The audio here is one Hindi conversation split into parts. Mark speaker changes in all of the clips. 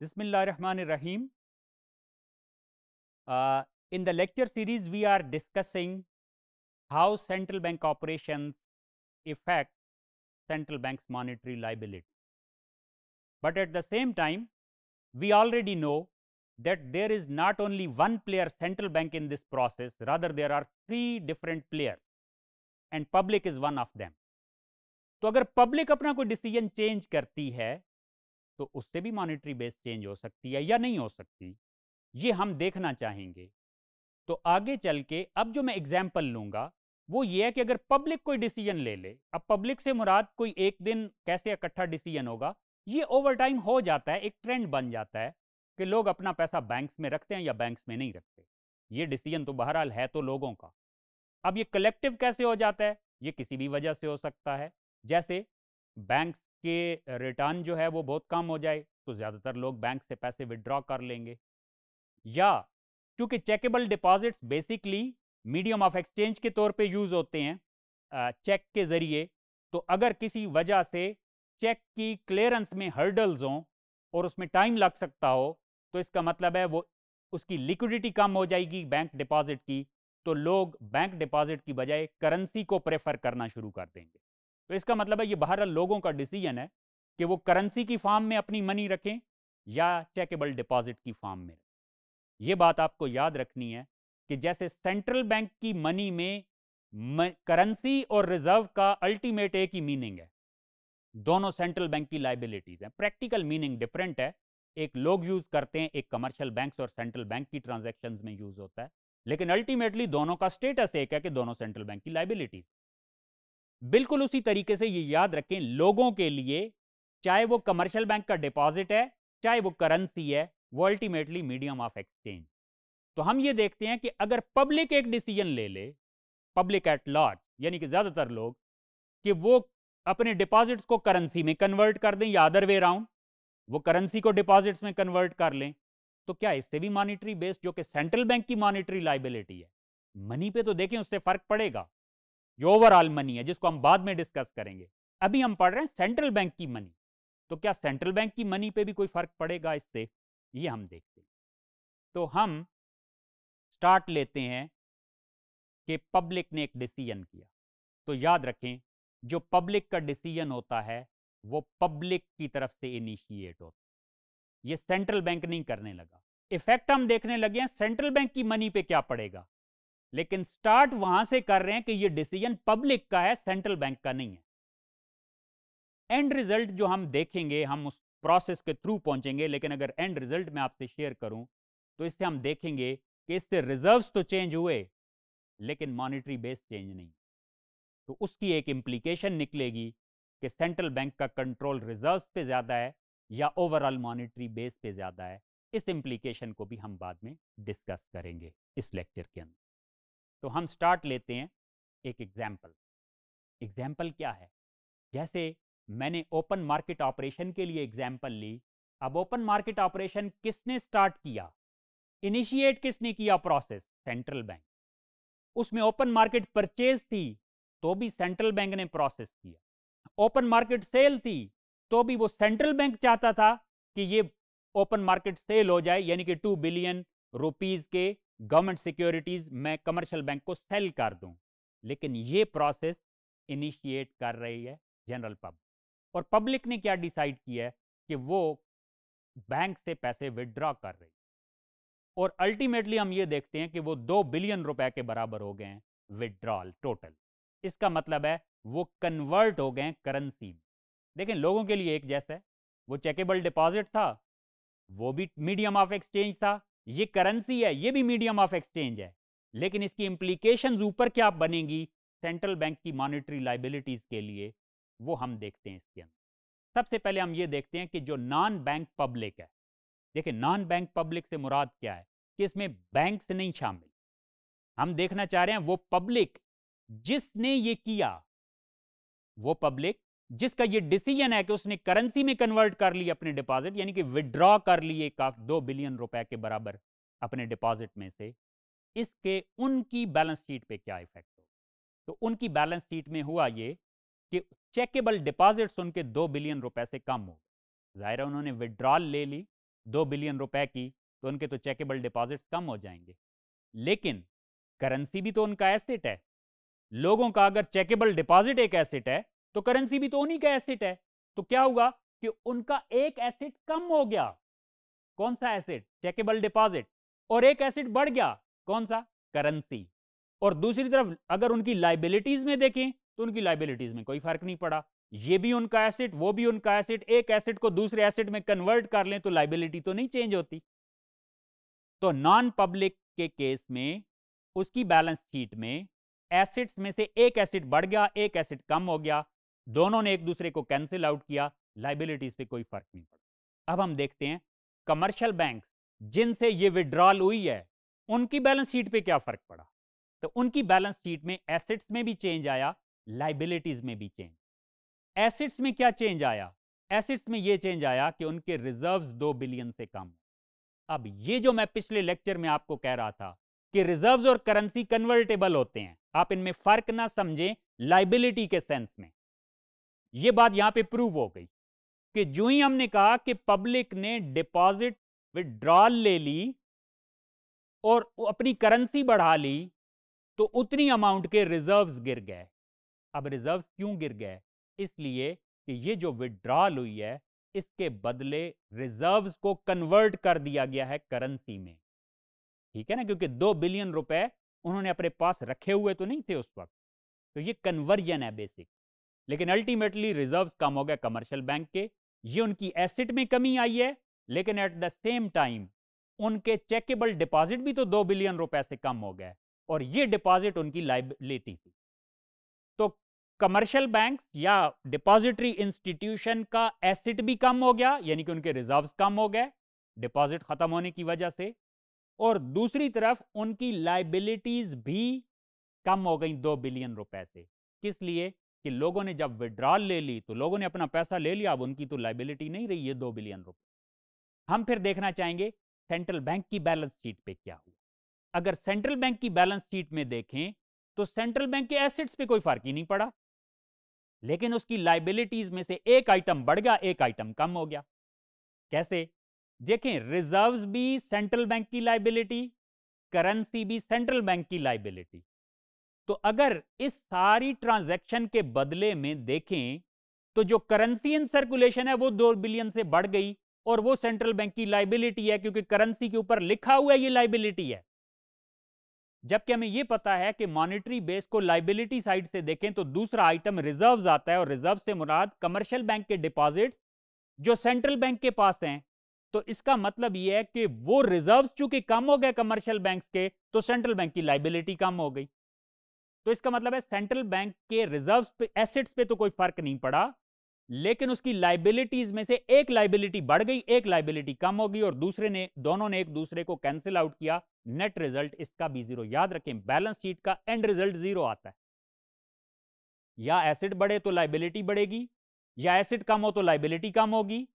Speaker 1: बिस्मिल्ल रहीम in the lecture series we are discussing how central bank operation effect central bank monetary liability but at the same time we already know that there is not only one player central bank in this process rather there are three different player and public is one of them तो अगर पब्लिक अपना कोई डिसीजन चेंज करती है तो उससे भी मॉनेटरी बेस चेंज हो सकती है या नहीं हो सकती ये हम देखना चाहेंगे तो आगे चल के अब जो मैं एग्जाम्पल लूंगा वो ये है कि अगर पब्लिक कोई डिसीजन ले ले अब पब्लिक से मुराद कोई एक दिन कैसे इकट्ठा डिसीजन होगा ये ओवर टाइम हो जाता है एक ट्रेंड बन जाता है कि लोग अपना पैसा बैंक्स में रखते हैं या बैंक्स में नहीं रखते ये डिसीजन तो बहरहाल है तो लोगों का अब ये कलेक्टिव कैसे हो जाता है ये किसी भी वजह से हो सकता है जैसे बैंक्स के रिटर्न जो है वो बहुत कम हो जाए तो ज़्यादातर लोग बैंक से पैसे विड्रॉ कर लेंगे या चूंकि checkable deposits basically medium of exchange के तौर पे यूज़ होते हैं चेक के ज़रिए तो अगर किसी वजह से चेक की क्लियरेंस में हर्डल्स हों और उसमें टाइम लग सकता हो तो इसका मतलब है वो उसकी लिक्विडिटी कम हो जाएगी बैंक डिपॉजिट की तो लोग बैंक डिपॉजिट की बजाय करेंसी को प्रेफर करना शुरू कर देंगे तो इसका मतलब है ये बाहर लोगों का डिसीजन है कि वो करेंसी की फॉर्म में अपनी मनी रखें या चेकेबल डिपॉजिट की फॉर्म में ये बात आपको याद रखनी है कि जैसे सेंट्रल बैंक की मनी में करेंसी और रिजर्व का अल्टीमेट एक ही मीनिंग है दोनों सेंट्रल बैंक की लाइबिलिटीज हैं प्रैक्टिकल मीनिंग डिफरेंट है एक लोग यूज करते हैं एक कमर्शियल बैंक और सेंट्रल बैंक की ट्रांजेक्शन में यूज होता है लेकिन अल्टीमेटली दोनों का स्टेटस एक है कि दोनों सेंट्रल बैंक की लाइबिलिटीज बिल्कुल उसी तरीके से ये याद रखें लोगों के लिए चाहे वो कमर्शियल बैंक का डिपॉजिट है चाहे वो करेंसी है वो अल्टीमेटली मीडियम ऑफ एक्सचेंज तो हम ये देखते हैं कि अगर पब्लिक एक डिसीजन ले ले पब्लिक एट लार्ज यानी कि ज़्यादातर लोग कि वो अपने डिपॉजिट्स को करेंसी में कन्वर्ट कर दें या अदर वे राउंड वो करेंसी को डिपॉजिट्स में कन्वर्ट कर लें तो क्या इससे भी मॉनिटरी बेस्ड जो कि सेंट्रल बैंक की मॉनिटरी लाइबिलिटी है मनी पे तो देखें उससे फर्क पड़ेगा जो ओवरऑल मनी है जिसको हम बाद में डिस्कस करेंगे अभी हम पढ़ रहे हैं सेंट्रल बैंक की मनी तो क्या सेंट्रल बैंक की मनी पे भी कोई फर्क पड़ेगा इससे ये हम देखते हैं तो हम स्टार्ट लेते हैं कि पब्लिक ने एक डिसीजन किया तो याद रखें जो पब्लिक का डिसीजन होता है वो पब्लिक की तरफ से इनिशिएट होता है ये सेंट्रल बैंक नहीं करने लगा इफेक्ट हम देखने लगे हैं सेंट्रल बैंक की मनी पे क्या पड़ेगा लेकिन स्टार्ट वहां से कर रहे हैं कि ये डिसीजन पब्लिक का है सेंट्रल बैंक का नहीं है एंड रिजल्ट जो हम देखेंगे हम उस प्रोसेस के थ्रू पहुंचेंगे लेकिन अगर एंड रिजल्ट में आपसे शेयर करूं तो इससे हम देखेंगे कि इससे रिजर्व्स तो चेंज हुए लेकिन मॉनिटरी बेस चेंज नहीं तो उसकी एक इंप्लीकेशन निकलेगी कि सेंट्रल बैंक का कंट्रोल रिजर्व्स पे ज़्यादा है या ओवरऑल मॉनिटरी बेस पे ज़्यादा है इस इंप्लीकेशन को भी हम बाद में डिस्कस करेंगे इस लेक्चर के अंदर तो हम स्टार्ट लेते हैं एक एग्जाम्पल एग्जाम्पल क्या है जैसे मैंने ओपन मार्केट ऑपरेशन के लिए एग्जाम्पल ली अब ओपन मार्केट ऑपरेशन किसने स्टार्ट किया इनिशिएट किसने किया प्रोसेस सेंट्रल बैंक उसमें ओपन मार्केट परचेज थी तो भी सेंट्रल बैंक ने प्रोसेस किया ओपन मार्केट सेल थी तो भी वो सेंट्रल बैंक चाहता था कि ये ओपन मार्केट सेल हो जाए यानी कि टू बिलियन रुपीज के गवर्नमेंट सिक्योरिटीज़ मैं कमर्शियल बैंक को सेल कर दूं लेकिन ये प्रोसेस इनिशिएट कर रही है जनरल पब्लिक और पब्लिक ने क्या डिसाइड किया है कि वो बैंक से पैसे विदड्रॉ कर रही और अल्टीमेटली हम ये देखते हैं कि वो दो बिलियन रुपए के बराबर हो गए हैं विदड्रॉल टोटल इसका मतलब है वो कन्वर्ट हो गए हैं करेंसी में लेकिन लोगों के लिए एक जैसा है वो चेकेबल डिपॉजिट था वो भी मीडियम ऑफ एक्सचेंज था ये करेंसी है ये भी मीडियम ऑफ एक्सचेंज है लेकिन इसकी इम्प्लीकेशन ऊपर क्या बनेगी सेंट्रल बैंक की मॉनिटरी लाइबिलिटीज के लिए वो हम देखते हैं इसके अंदर सबसे पहले हम ये देखते हैं कि जो नॉन बैंक पब्लिक है देखिए नॉन बैंक पब्लिक से मुराद क्या है कि इसमें बैंक नहीं शामिल हम देखना चाह रहे हैं वो पब्लिक जिसने ये किया वो पब्लिक जिसका ये डिसीजन है कि उसने करेंसी में कन्वर्ट कर ली अपने डिपॉजिट यानी कि विड्रॉ कर लिए काफी दो बिलियन रुपए के बराबर अपने डिपॉजिट में से इसके उनकी बैलेंस शीट पे क्या इफेक्ट हो तो उनकी बैलेंस शीट में हुआ ये कि चेकेबल डिपॉजिट उनके दो बिलियन रुपए से कम हो ज़ाहिर है उन्होंने विड्रॉल ले ली दो बिलियन रुपए की तो उनके तो चेकेबल डिपॉजिट कम हो जाएंगे लेकिन करेंसी भी तो उनका एसेट है लोगों का अगर चेकेबल डिपॉजिट एक एसेट है तो करेंसी भी तो उन्हीं का एसेट है तो क्या हुआ कि उनका एक एसेट कम हो गया कौन सा एसेट चेकेबल डिपॉजिट और एक एसेट बढ़ गया कौन सा करेंसी और दूसरी तरफ अगर उनकी लाइबिलिटीज में देखें तो उनकी लाइबिलिटीज में कोई फर्क नहीं पड़ा ये भी उनका एसेट वो भी उनका एसेट एक एसेट को दूसरे एसेट में कन्वर्ट कर लें तो लाइबिलिटी तो नहीं चेंज होती तो नॉन पब्लिक के केस में उसकी बैलेंस शीट में एसेट्स में से एक एसेट बढ़ गया एक एसेट कम हो गया दोनों ने एक दूसरे को कैंसिल आउट किया लाइबिलिटीज पे कोई फर्क नहीं पड़ा अब हम देखते हैं कमर्शियल बैंक जिनसे ये विड्रॉल हुई है उनकी बैलेंस शीट पे क्या फर्क पड़ा तो उनकी बैलेंस शीट में एसेट्स में भी चेंज आया लाइबिलिटीज में भी चेंज एसेट्स में क्या चेंज आया एसेट्स में यह चेंज आया कि उनके रिजर्व दो बिलियन से कम अब ये जो मैं पिछले लेक्चर में आपको कह रहा था कि रिजर्व और करेंसी कन्वर्टेबल होते हैं आप इनमें फर्क ना समझें लाइबिलिटी के सेंस में ये बात यहां पे प्रूव हो गई कि जो ही हमने कहा कि पब्लिक ने डिपॉजिट विड्रॉल ले ली और अपनी करेंसी बढ़ा ली तो उतनी अमाउंट के रिजर्व्स गिर गए अब रिजर्व्स क्यों गिर गए इसलिए कि ये जो विड्रॉल हुई है इसके बदले रिजर्व्स को कन्वर्ट कर दिया गया है करेंसी में ठीक है ना क्योंकि दो बिलियन रुपए उन्होंने अपने पास रखे हुए तो नहीं थे उस वक्त तो ये कन्वर्जन है बेसिक लेकिन अल्टीमेटली रिजर्व्स कम हो गए कमर्शियल बैंक के ये उनकी एसेट में कमी आई है लेकिन एट द सेम टाइम उनके चेकेबल डिपॉजिट भी तो दो बिलियन रुपए से कम हो गए और ये डिपॉजिट उनकी लाइबिलिटी थी तो कमर्शियल बैंक्स या डिपॉजिटरी इंस्टीट्यूशन का एसेट भी कम हो गया यानी कि उनके रिजर्व्स कम हो गए डिपॉजिट खत्म होने की वजह से और दूसरी तरफ उनकी लाइबिलिटीज भी कम हो गई दो बिलियन रुपए से किस लिए कि लोगों ने जब विड्रॉल ले ली तो लोगों ने अपना पैसा ले लिया अब उनकी तो लाइबिलिटी नहीं रही है दो बिलियन रुपए हम फिर देखना चाहेंगे सेंट्रल बैंक की बैलेंस शीट पे क्या हुआ अगर सेंट्रल बैंक की बैलेंस शीट में देखें तो सेंट्रल बैंक के एसेट्स पे कोई फर्क ही नहीं पड़ा लेकिन उसकी लाइबिलिटीज में से एक आइटम बढ़ गया एक आइटम कम हो गया कैसे देखें रिजर्व्स भी सेंट्रल बैंक की लाइबिलिटी करेंसी भी सेंट्रल बैंक की लाइबिलिटी तो अगर इस सारी ट्रांजैक्शन के बदले में देखें तो जो करेंसी इन सर्कुलेशन है वो दो बिलियन से बढ़ गई और वो सेंट्रल बैंक की लाइबिलिटी है क्योंकि करेंसी के ऊपर लिखा हुआ ये लाइबिलिटी है जबकि हमें यह पता है कि मॉनेटरी बेस को लाइबिलिटी साइड से देखें तो दूसरा आइटम रिजर्व आता है और रिजर्व से मुराद कमर्शियल बैंक के डिपॉजिट जो सेंट्रल बैंक के पास हैं तो इसका मतलब यह है कि वो रिजर्व्स चूंकि कम हो गए कमर्शियल बैंक्स के तो सेंट्रल बैंक की लाइबिलिटी कम हो गई तो इसका मतलब है सेंट्रल बैंक के रिजर्व्स पे एसेट्स पे तो कोई फर्क नहीं पड़ा लेकिन उसकी लाइबिलिटीज में से एक लाइबिलिटी बढ़ गई एक लाइबिलिटी कम होगी और दूसरे ने दोनों ने एक दूसरे को कैंसिल आउट किया नेट रिजल्ट इसका भी जीरो याद रखें बैलेंस शीट का एंड रिजल्ट जीरो आता है या एसिड बढ़े तो लाइबिलिटी बढ़ेगी या एसिड कम हो तो लाइबिलिटी कम होगी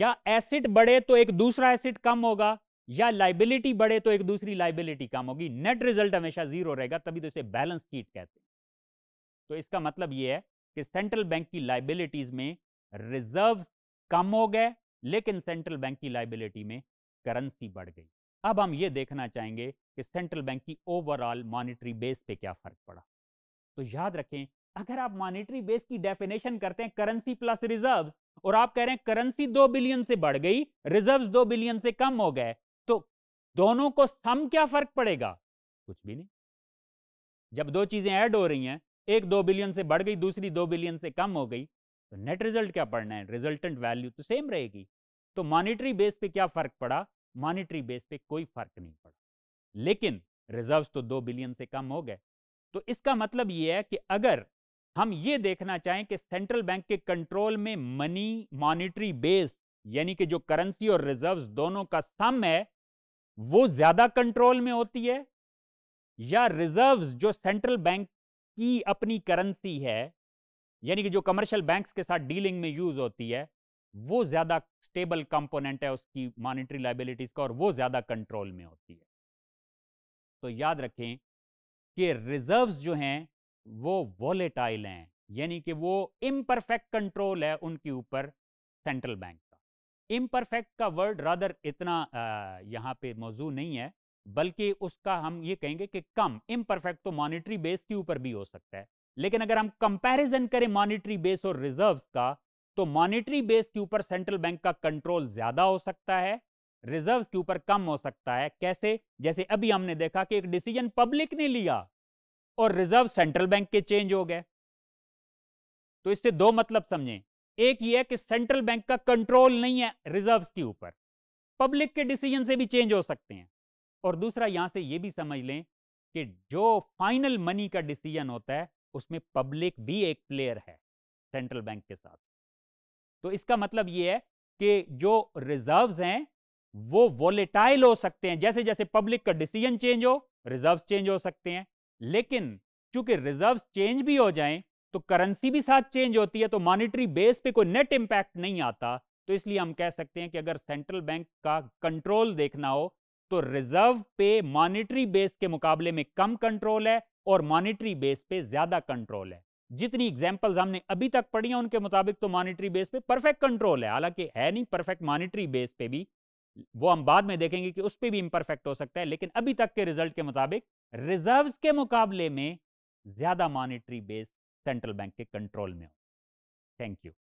Speaker 1: या एसिड बढ़े तो एक दूसरा एसिड कम होगा या लाइबिलिटी बढ़े तो एक दूसरी लाइबिलिटी कम होगी नेट रिजल्ट हमेशा जीरो रहेगा तभी तो इसे बैलेंस शीट कहते हैं तो इसका मतलब यह है कि सेंट्रल बैंक की लाइबिलिटीज में रिजर्व कम हो गए लेकिन सेंट्रल बैंक की लाइबिलिटी में करेंसी बढ़ गई अब हम ये देखना चाहेंगे कि सेंट्रल बैंक की ओवरऑल मॉनिटरी बेस पे क्या फर्क पड़ा तो याद रखें अगर आप मॉनिटरी बेस की डेफिनेशन करते हैं करेंसी प्लस रिजर्व्स और आप कह रहे हैं करेंसी दो बिलियन से बढ़ गई रिजर्व्स दो बिलियन से कम हो गए दोनों को सम क्या फर्क पड़ेगा कुछ भी नहीं जब दो चीजें ऐड हो रही हैं एक दो बिलियन से बढ़ गई दूसरी दो बिलियन से कम हो गई तो नेट रिजल्ट क्या पड़ना है रिजल्टेंट वैल्यू तो सेम रहेगी तो मॉनिटरी बेस पे क्या फर्क पड़ा मॉनिटरी बेस पे कोई फर्क नहीं पड़ा लेकिन रिजर्व्स तो दो बिलियन से कम हो गए तो इसका मतलब यह है कि अगर हम ये देखना चाहें कि सेंट्रल बैंक के कंट्रोल में मनी मॉनिटरी बेस यानी कि जो करेंसी और रिजर्व्स दोनों का सम है वो ज्यादा कंट्रोल में होती है या रिजर्व्स जो सेंट्रल बैंक की अपनी करेंसी है यानी कि जो कमर्शियल बैंक्स के साथ डीलिंग में यूज होती है वो ज्यादा स्टेबल कंपोनेंट है उसकी मॉनिटरी लाइबिलिटीज का और वो ज्यादा कंट्रोल में होती है तो याद रखें कि रिजर्व्स जो हैं वो वॉलेटाइल हैं यानी कि वो इम्परफेक्ट कंट्रोल है उनके ऊपर सेंट्रल बैंक इम्परफेक्ट का वर्ड रादर इतना यहाँ पे मौजू नहीं है बल्कि उसका हम ये कहेंगे कि कम इम्परफेक्ट तो मॉनिटरी बेस के ऊपर भी हो सकता है लेकिन अगर हम कंपैरिजन करें मॉनिटरी बेस और रिजर्व्स का तो मॉनिटरी बेस के ऊपर सेंट्रल बैंक का कंट्रोल ज्यादा हो सकता है रिजर्व्स के ऊपर कम हो सकता है कैसे जैसे अभी हमने देखा कि एक डिसीजन पब्लिक ने लिया और रिजर्व सेंट्रल बैंक के चेंज हो गए तो इससे दो मतलब समझें एक ये है कि सेंट्रल बैंक का कंट्रोल नहीं है रिजर्व्स के ऊपर पब्लिक के डिसीजन से भी चेंज हो सकते हैं और दूसरा यहां से ये भी समझ लें कि जो फाइनल मनी का डिसीजन होता है उसमें पब्लिक भी एक प्लेयर है सेंट्रल बैंक के साथ तो इसका मतलब ये है कि जो रिजर्व्स हैं वो वॉलेटाइल हो सकते हैं जैसे जैसे पब्लिक का डिसीजन चेंज हो रिजर्व्स चेंज हो सकते हैं लेकिन चूंकि रिजर्व्स चेंज भी हो जाएं तो करेंसी भी साथ चेंज होती है तो मॉनिटरी बेस पे कोई नेट इंपैक्ट नहीं आता तो इसलिए हम कह सकते हैं कि अगर सेंट्रल बैंक का कंट्रोल देखना हो तो रिजर्व पे मॉनिटरी बेस के मुकाबले में कम कंट्रोल है और मॉनिटरी बेस पे ज्यादा कंट्रोल है जितनी एग्जाम्पल्स हमने अभी तक पढ़ी हैं उनके मुताबिक तो मॉनिटरी बेस पे परफेक्ट कंट्रोल है हालांकि है नहीं परफेक्ट मॉनिटरी बेस पे भी वो हम बाद में देखेंगे कि उस पर भी इम्परफेक्ट हो सकता है लेकिन अभी तक के रिजल्ट के मुताबिक रिजर्व के मुकाबले में ज्यादा मॉनिटरी बेस सेंट्रल बैंक के कंट्रोल में हो थैंक यू